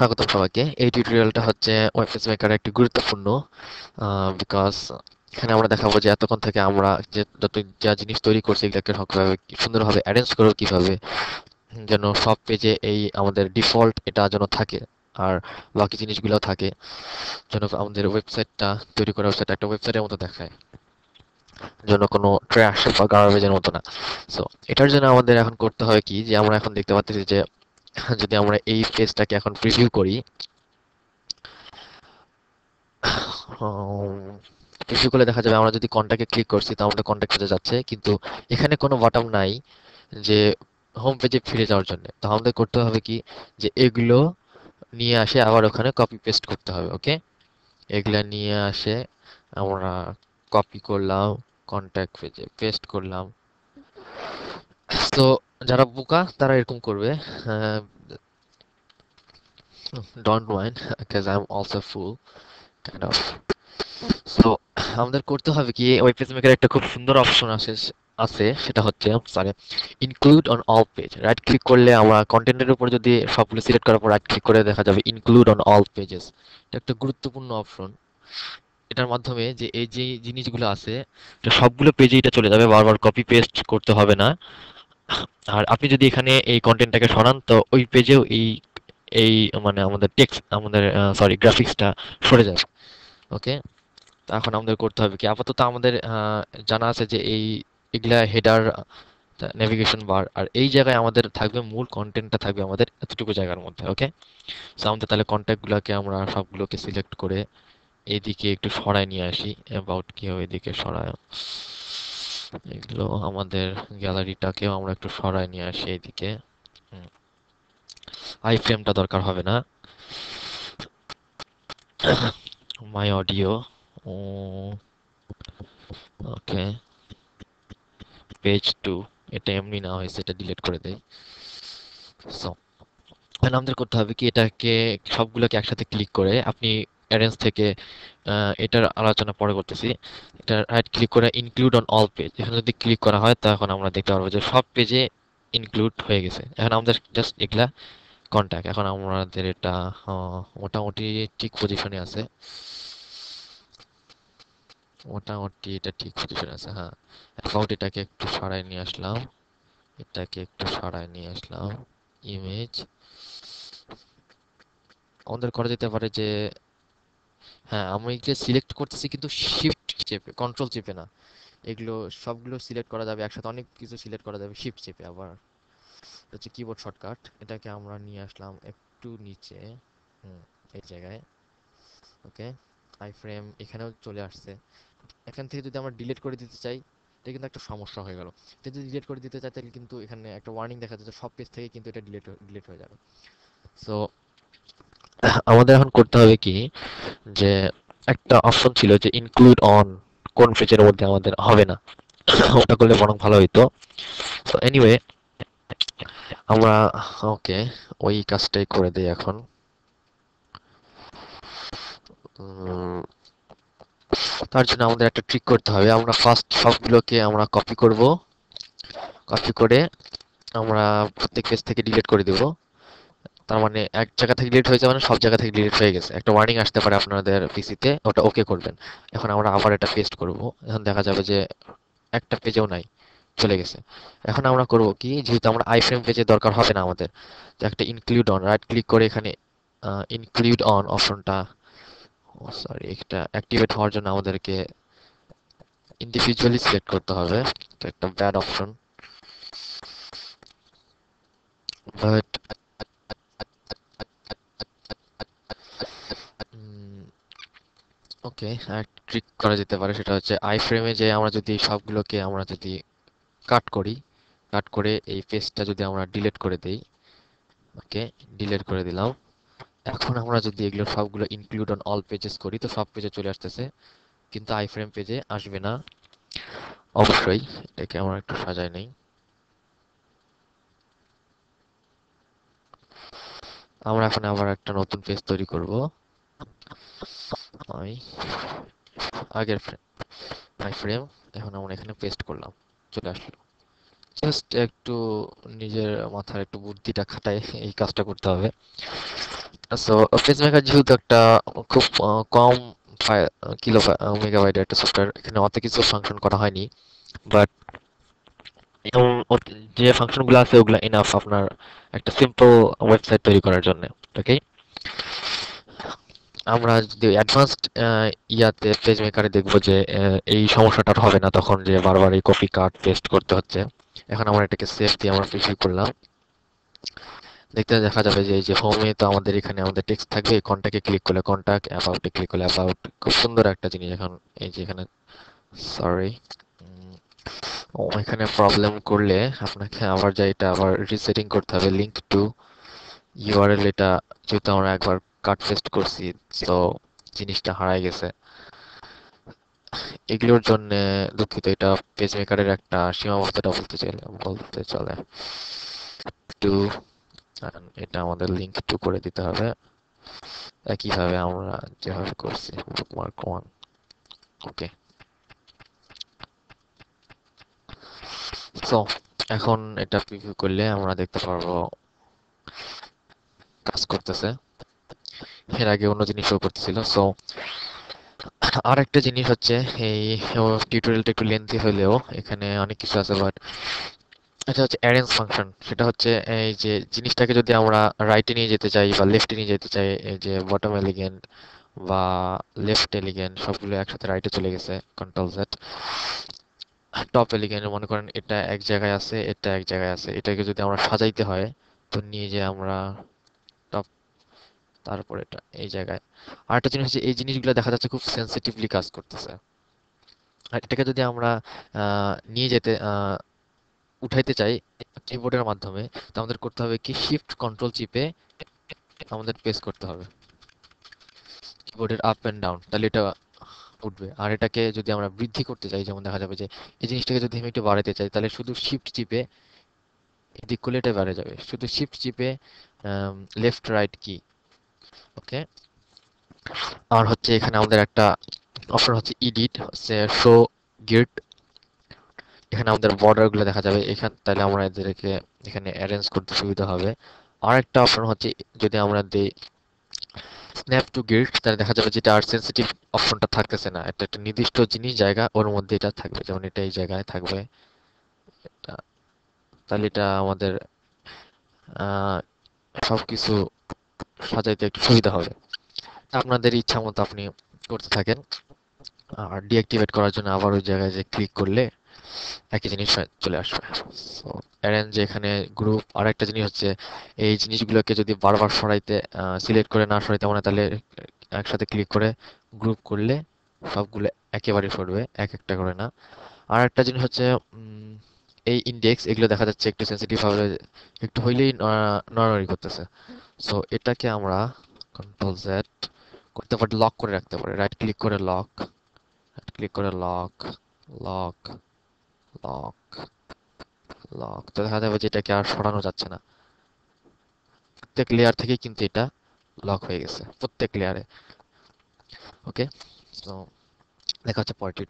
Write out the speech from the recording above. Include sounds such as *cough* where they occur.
স্বাগত সবাইকে এই টিউটোরিয়ালটা হচ্ছে ওয়েবপেজ মেকার একটি গুরুত্বপূর্ণ বিকজ এখানে আমরা দেখাবো যে এতক্ষণ থেকে আমরা যে যত যা জিনিস তৈরি করছি এগুলোকে কীভাবে সুন্দরভাবে অ্যারেঞ্জ করবো কীভাবে যেন সব পেজে এই আমাদের ডিফল্ট এটা যেন থাকে আর বাকি জিনিসগুলো থাকে যেন আমাদের ওয়েবসাইটটা তৈরি করা ওয়েবসাইট একটা ওয়েবসাইটের মতো দেখায় জন্য কোনো ট্র্যাশ বা গার্বেজের মতো না সো এটার জন্য আমাদের এখন করতে হবে কি যে আমরা এখন দেখতে পাচ্ছি যে *laughs* যদি আমরা এই পেজটাকে এখন প্রিভিউ করি প্রিভিউ করলে দেখা যাবে আমরা যদি কন্ট্যাক্টে ক্লিক করছি তো আমাদের কন্ট্যাক্ট পেজে যাচ্ছে কিন্তু এখানে কোনো বাটন নাই যে হোম পেজে ফিরে যাওয়ার জন্য তো আমাদের করতে হবে কি যে এগুলো নিয়ে আসে আবার ওখানে কপি পেস্ট করতে হবে ওকে এগুলা নিয়ে আসে আমরা কপি করলাম কন্ট্যাক্ট পেজে পেস্ট করলাম তো যারা বোকা তারা এরকম করবে don't whine because I am also fool kind of so আমাদের করতে হবে কি ওয়েব পেজ মেকার একটা খুব সুন্দর অপশন আছে আছে সেটা হচ্ছে sorry include on all page right click করলে আমরা কন্টেন্টের উপর যদি সবগুলো সিলেক্ট করার পর রাইট ক্লিক করে দেখা যাবে ইনক্লুড অন অল পেজেস এটা একটা গুরুত্বপূর্ণ অপশন এটার মাধ্যমে যে এই যে জিনিসগুলো আছে সবগুলো পেজে এটা চলে যাবে বারবার কপি পেস্ট করতে হবে না আর আপনি যদি এখানে এই কন্টেন্টটাকে সরান তো ওই পেজেও এই এই মানে আমাদের টেক্সট আমাদের সরি গ্রাফিক্সটা সরে যাবে ওকে তো এখন আমাদের করতে হবে কি আপাতত আমাদের জানা আছে যে এই এগুলা হেডার নেভিগেশন বার আর এই জায়গায় আমাদের থাকবে মূল কন্টেন্টটা থাকবে আমাদের এতটুকু জায়গার মধ্যে ওকে সো আমাদের তাহলে কন্ট্যাক্টগুলোকে আমরা সবগুলোকে সিলেক্ট করে এদিকে একটু সরায় নিয়ে আসি অ্যাবাউট কি হবে এদিকে সরায় এগুলো আমাদের গ্যালারিটাকেও আমরা একটু সরায় নিয়ে আসি এইদিকে আই ফ্রেমটা দরকার হবে না my audio okay page two এটা এমনি না হয়েছে এটা ডিলিট করে দেয় সো আমাদের করতে হবে কি এটাকে সবগুলোকে একসাথে ক্লিক করে আপনি অ্যাডেন্স থেকে এটার আলোচনা পরে করতেছি এটা রাইট ক্লিক করে ইনক্লুড অন অল পেজ এখানে যদি ক্লিক করা হয় তা এখন আমরা দেখতে পারবো যে সব পেজে ইনক্লুড হয়ে গেছে এখন আমাদের জাস্ট এগুলা কন্ট্যাক্ট এখন আমাদের এটা মোটামুটি ঠিক পজিশনে আছে মোটামুটি এটা ঠিক পজিশনে আছে হ্যাঁ অ্যাকাউন্ট এটাকে একটু সরাই নিয়ে আসলাম এটাকে একটু সরাই নিয়ে আসলাম ইমেজ আমাদের করা যেতে পারে যে হ্যাঁ আমি যে সিলেক্ট করতেছি কিন্তু শিফট চেপে কন্ট্রোল চেপে না এগুলো সবগুলো সিলেক্ট করা যাবে একসাথে অনেক কিছু সিলেক্ট করা যাবে শিফট চেপে আবার হচ্ছে কিবোর্ড শর্টকাট এটাকে আমরা নিয়ে আসলাম একটু নিচে হুম এই জায়গায় ওকে আই ফ্রেম এখানেও চলে আসছে এখান থেকে যদি আমরা ডিলিট করে দিতে চাই এটা কিন্তু একটা সমস্যা হয়ে গেল এটা যদি ডিলিট করে দিতে চাই তাহলে কিন্তু এখানে একটা ওয়ার্নিং দেখা যাচ্ছে সব পেজ থেকে কিন্তু এটা ডিলিট ডিলিট হয়ে যাবে সো আমাদের এখন করতে হবে কি যে একটা অপশন ছিল যে ইনক্লুড অন কোন ফিচারের মধ্যে আমাদের হবে না ওটা করলে বরং ভালো হইতো সো এনিওয়ে আমরা ওকে ওই কাজটাই করে দেই এখন তার জন্য আমাদের একটা ট্রিক করতে হবে আমরা ফার্স্ট সবগুলোকে আমরা কপি করব কপি করে আমরা প্রত্যেক পেজ থেকে ডিলিট করে দেবো তার মানে এক জায়গা থেকে ডিলিট হয়েছে মানে সব জায়গা থেকে ডিলিট হয়ে গেছে একটা ওয়ার্নিং আসতে পারে আপনাদের পিসিতে ওটা ওকে করবেন এখন আমরা আবার এটা পেস্ট করব এখন দেখা যাবে যে একটা পেজেও নাই চলে গেছে এখন আমরা করব কি যেহেতু আমরা আইফ্রেম পেজে দরকার হবে না আমাদের তো একটা ইনক্লুড অন রাইট ক্লিক করে এখানে ইনক্লুড অন অপশনটা সরি একটা অ্যাক্টিভেট হওয়ার জন্য আমাদেরকে ইন্ডিভিজুয়ালি সিলেক্ট করতে হবে তো একটা ব্যাড অপশন বাট ওকে আর ট্রিক করা যেতে পারে সেটা হচ্ছে আই ফ্রেমে যে আমরা যদি সবগুলোকে আমরা যদি কাট করি কাট করে এই পেজটা যদি আমরা ডিলিট করে দেই ওকে ডিলিট করে দিলাম এখন আমরা যদি এগুলো সবগুলো ইনক্লুড অন অল পেজেস করি তো সব পেজে চলে আসতেছে কিন্তু আই ফ্রেম পেজে আসবে না অবশ্যই এটাকে আমরা একটু সাজায় নেই আমরা এখন আবার একটা নতুন পেজ তৈরি করব আমি আগের ফ্রেম মাই ফ্রেম এখন আমরা এখানে পেস্ট করলাম চলে আসলো জাস্ট একটু নিজের মাথার একটু বুদ্ধিটা খাটায় এই কাজটা করতে হবে সো যেহেতু একটা খুব কম কিলো মেগাবাইটের একটা সফটওয়্যার এখানে অত কিছু ফাংশন করা হয়নি বাট যে ফাংশনগুলো আছে ওগুলো এনাফ আপনার একটা সিম্পল ওয়েবসাইট তৈরি করার জন্য ওকে আমরা যদি অ্যাডভান্সড ইয়াতে পেজ মেকারে দেখবো যে এই সমস্যাটা হবে না তখন যে বারবার এই কপি কার্ড পেস্ট করতে হচ্ছে এখন আমরা এটাকে সেভ দিয়ে আমরা ফিক্সিং করলাম দেখতে দেখা যাবে যে এই যে হোমে তো আমাদের এখানে আমাদের টেক্সট থাকবে এই কন্ট্যাক্টে ক্লিক করলে কন্ট্যাক্ট অ্যাবাউটে ক্লিক করলে অ্যাবাউট খুব সুন্দর একটা জিনিস এখন এই যে এখানে সরি এখানে প্রবলেম করলে আপনাকে আবার যা এটা আবার রিসেটিং করতে হবে লিঙ্ক টু ইউআরএল এটা যেহেতু আমরা একবার কাট পেস্ট করছি তো জিনিসটা হারাই গেছে এগুলোর জন্য দুঃখিত এটা পেজ মেকারের একটা সীমাবস্থাটা বলতে চাইলে বলতে চলে টু এটা আমাদের লিঙ্ক টু করে দিতে হবে একইভাবে আমরা যেভাবে করছি বুকমার্ক ওয়ান ওকে সো এখন এটা প্রিভিউ করলে আমরা দেখতে পারবো কাজ করতেছে এর আগে অন্য জিনিসও করতেছিল সো আরেকটা জিনিস হচ্ছে এই টিউটোরিয়ালটা একটু লেন্থি হলেও এখানে অনেক কিছু আছে বাট এটা হচ্ছে অ্যারেঞ্জ ফাংশন সেটা হচ্ছে এই যে জিনিসটাকে যদি আমরা রাইটে নিয়ে যেতে চাই বা লেফটে নিয়ে যেতে চাই এই যে বটম এলিগেন্ট বা লেফট এলিগেন্ট সবগুলো একসাথে রাইটে চলে গেছে কন্ট্রোল জেড টপ এলিগেন্ট মনে করেন এটা এক জায়গায় আছে এটা এক জায়গায় আছে এটাকে যদি আমরা সাজাইতে হয় তো নিয়ে যে আমরা তারপরে এটা এই জায়গায় আর একটা জিনিস হচ্ছে এই জিনিসগুলো দেখা যাচ্ছে খুব সেন্সিটিভলি কাজ করতেছে আর এটাকে যদি আমরা নিয়ে যেতে উঠাইতে চাই কিবোর্ডের মাধ্যমে তো আমাদের করতে হবে কি শিফট কন্ট্রোল চিপে আমাদের প্রেস করতে হবে কিবোর্ডের আপ অ্যান্ড ডাউন তাহলে এটা উঠবে আর এটাকে যদি আমরা বৃদ্ধি করতে চাই যেমন দেখা যাবে যে এই জিনিসটাকে যদি আমি একটু বাড়াতে চাই তাহলে শুধু শিফট চিপে এদিক করলে এটা বেড়ে যাবে শুধু শিফট চিপে লেফট রাইট কি ওকে আর হচ্ছে এখানে আমাদের একটা অপশন হচ্ছে ইডিট হচ্ছে শো গিট এখানে আমাদের বর্ডারগুলো দেখা যাবে এখান তাহলে আমরা এদেরকে এখানে অ্যারেঞ্জ করতে সুবিধা হবে আর একটা অপশন হচ্ছে যদি আমরা দিই স্ন্যাপ টু গিল্ড তাহলে দেখা যাবে যেটা আর সেন্সিটিভ অপশনটা থাকতেছে না এটা একটা নির্দিষ্ট জিনিস জায়গা ওর মধ্যে এটা থাকবে যেমন এটা এই জায়গায় থাকবে এটা তাহলে এটা আমাদের সব কিছু সাজাইতে একটু সুবিধা হবে আপনাদের ইচ্ছা মতো আপনি করতে থাকেন আর ডিঅ্যাক্টিভেট করার জন্য আবার ওই জায়গায় যে ক্লিক করলে একই জিনিস চলে আসবে সো অ্যারেঞ্জ এখানে গ্রুপ আর একটা জিনিস হচ্ছে এই জিনিসগুলোকে যদি বারবার সরাইতে সিলেক্ট করে না সরাইতে মানে তাহলে একসাথে ক্লিক করে গ্রুপ করলে সবগুলো একেবারে সরবে এক একটা করে না আর একটা জিনিস হচ্ছে এই ইন্ডেক্স এগুলো দেখা যাচ্ছে একটু সেন্সিটিভ হবে একটু হইলেই নড়ানড়ি করতেছে সো এটাকে আমরা কন্ট্রোল জেড করতে পারি লক করে রাখতে পারি রাইট ক্লিক করে লক রাইট ক্লিক করে লক লক লক লক তো দেখা যাবে যে এটাকে আর সরানো যাচ্ছে না প্রত্যেক লেয়ার থেকে কিন্তু এটা লক হয়ে গেছে প্রত্যেক লেয়ারে ওকে তো দেখা হচ্ছে পরের